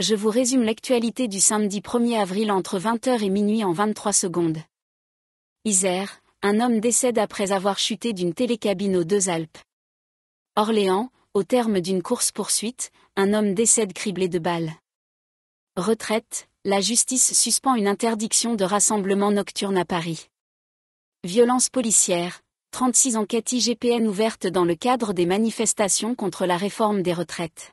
je vous résume l'actualité du samedi 1er avril entre 20h et minuit en 23 secondes. Isère, un homme décède après avoir chuté d'une télécabine aux deux Alpes. Orléans, au terme d'une course-poursuite, un homme décède criblé de balles. Retraite, la justice suspend une interdiction de rassemblement nocturne à Paris. Violence policière, 36 enquêtes IGPN ouvertes dans le cadre des manifestations contre la réforme des retraites.